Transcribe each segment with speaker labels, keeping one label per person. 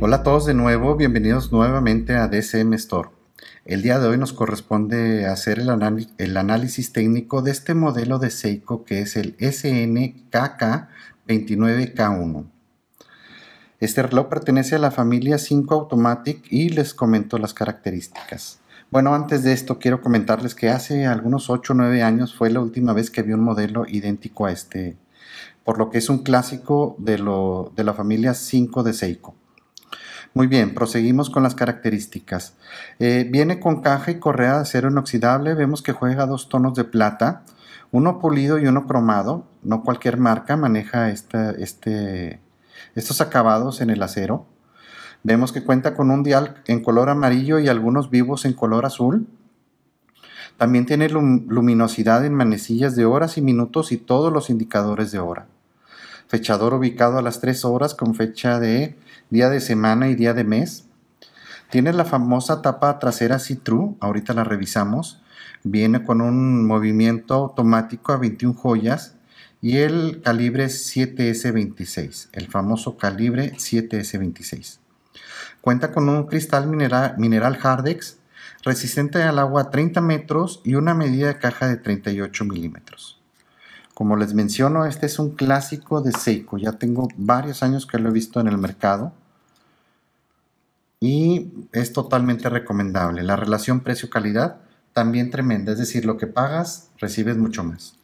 Speaker 1: Hola a todos de nuevo, bienvenidos nuevamente a DCM Store. El día de hoy nos corresponde hacer el, análisis técnico de este modelo de Seiko que es el SNKK29K1. Este reloj pertenece a la familia 5 Automatic y les comento las características. Bueno, antes de esto quiero comentarles que hace algunos 8 o 9 años fue la última vez que vi un modelo idéntico a este, por lo que es un clásico de, de la familia 5 de Seiko. Muy bien, proseguimos con las características. Eh, viene con caja y correa de acero inoxidable. Vemos que juega dos tonos de plata, uno pulido y uno cromado. No cualquier marca maneja este, estos acabados en el acero. Vemos que cuenta con un dial en color amarillo y algunos vivos en color azul. También tiene luminosidad en manecillas de horas y minutos y todos los indicadores de hora fechador ubicado a las 3 horas con fecha de día de semana y día de mes. Tiene la famosa tapa trasera Citru, ahorita la revisamos. Viene con un movimiento automático a 21 joyas y el calibre 7S26, el famoso calibre 7S26. Cuenta con un cristal mineral, mineral Hardex resistente al agua a 30 metros y una medida de caja de 38 milímetros. Como les menciono, este es un clásico de Seiko. Ya tengo varios años que lo he visto en el mercado. Y es totalmente recomendable. La relación precio-calidad también tremenda. Es decir, lo que pagas, recibes mucho más.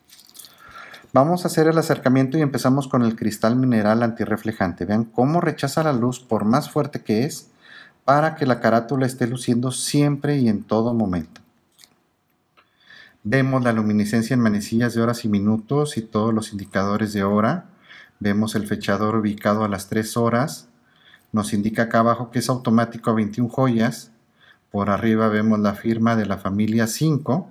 Speaker 1: Vamos a hacer el acercamiento y empezamos con el cristal mineral antirreflejante. Vean cómo rechaza la luz por más fuerte que es para que la carátula esté luciendo siempre y en todo momento. Vemos la luminiscencia en manecillas de horas y minutos y todos los indicadores de hora. Vemos el fechador ubicado a las 3 horas. Nos indica acá abajo que es automático a 21 joyas. Por arriba vemos la firma de la familia 5.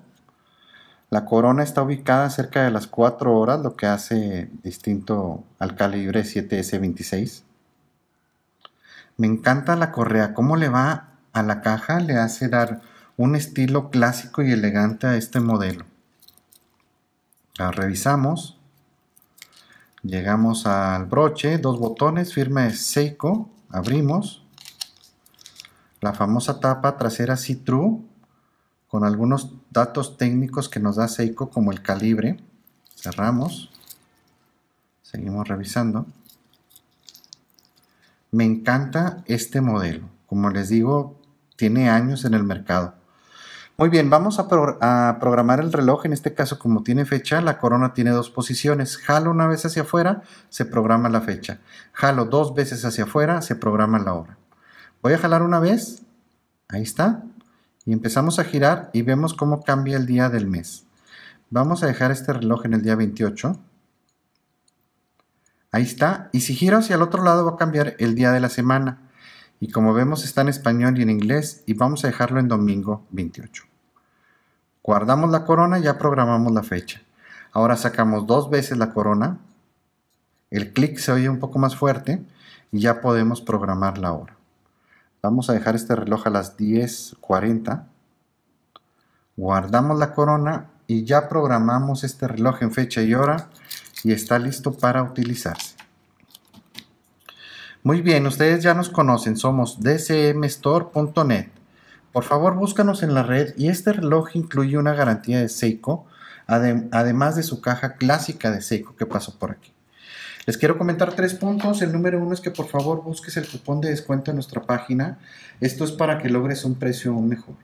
Speaker 1: La corona está ubicada cerca de las 4 horas, lo que hace distinto al calibre 7S26. Me encanta la correa, cómo le va a la caja, le hace dar un estilo clásico y elegante a este modelo. revisamos. Llegamos al broche, dos botones, firme Seiko, abrimos. La famosa tapa trasera see con algunos datos técnicos que nos da Seiko como el calibre. Cerramos. Seguimos revisando. Me encanta este modelo. Como les digo, tiene años en el mercado. Muy bien, vamos a, programar el reloj. En este caso, como tiene fecha, la corona tiene dos posiciones. Jalo una vez hacia afuera, se programa la fecha. Jalo dos veces hacia afuera, se programa la hora. Voy a jalar una vez. Ahí está. Y empezamos a girar y vemos cómo cambia el día del mes. Vamos a dejar este reloj en el día 28. Ahí está. Y si giro hacia el otro lado va a cambiar el día de la semana y como vemos está en español y en inglés y vamos a dejarlo en domingo 28. Guardamos la corona y ya programamos la fecha. Ahora sacamos dos veces la corona, el clic se oye un poco más fuerte y ya podemos programar la hora. Vamos a dejar este reloj a las 10.40. Guardamos la corona y ya programamos este reloj en fecha y hora y está listo para utilizarse. Muy bien, ustedes ya nos conocen, somos dcmstore.net. Por favor, búscanos en la red y este reloj incluye una garantía de Seiko, además de su caja clásica de Seiko que pasó por aquí. Les quiero comentar tres puntos. El número uno es que por favor busques el cupón de descuento en nuestra página. Esto es para que logres un precio mejor.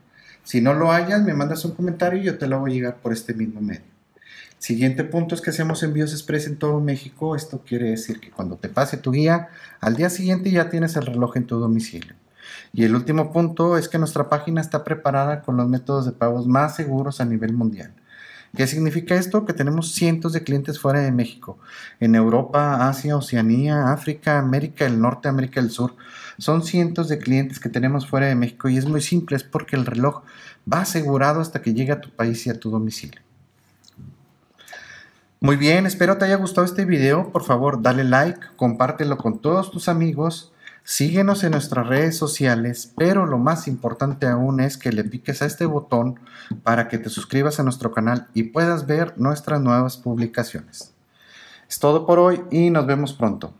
Speaker 1: Si no lo hayas, me mandas un comentario y yo te lo voy a llegar por este mismo medio. Siguiente punto es que hacemos envíos express en todo México. Esto quiere decir que cuando te pase tu guía, al día siguiente ya tienes el reloj en tu domicilio. Y el último punto es que nuestra página está preparada con los métodos de pagos más seguros a nivel mundial. ¿Qué significa esto? Que tenemos cientos de clientes fuera de México, en Europa, Asia, Oceanía, África, América del Norte, América del Sur. Son cientos de clientes que tenemos fuera de México y es muy simple, es porque el reloj va asegurado hasta que llegue a tu país y a tu domicilio. Muy bien, espero te haya gustado este video. Por favor, dale like, compártelo con todos tus amigos. Síguenos en nuestras redes sociales, pero lo más importante aún es que le piques a este botón para que te suscribas a nuestro canal y puedas ver nuestras nuevas publicaciones. Es todo por hoy y nos vemos pronto.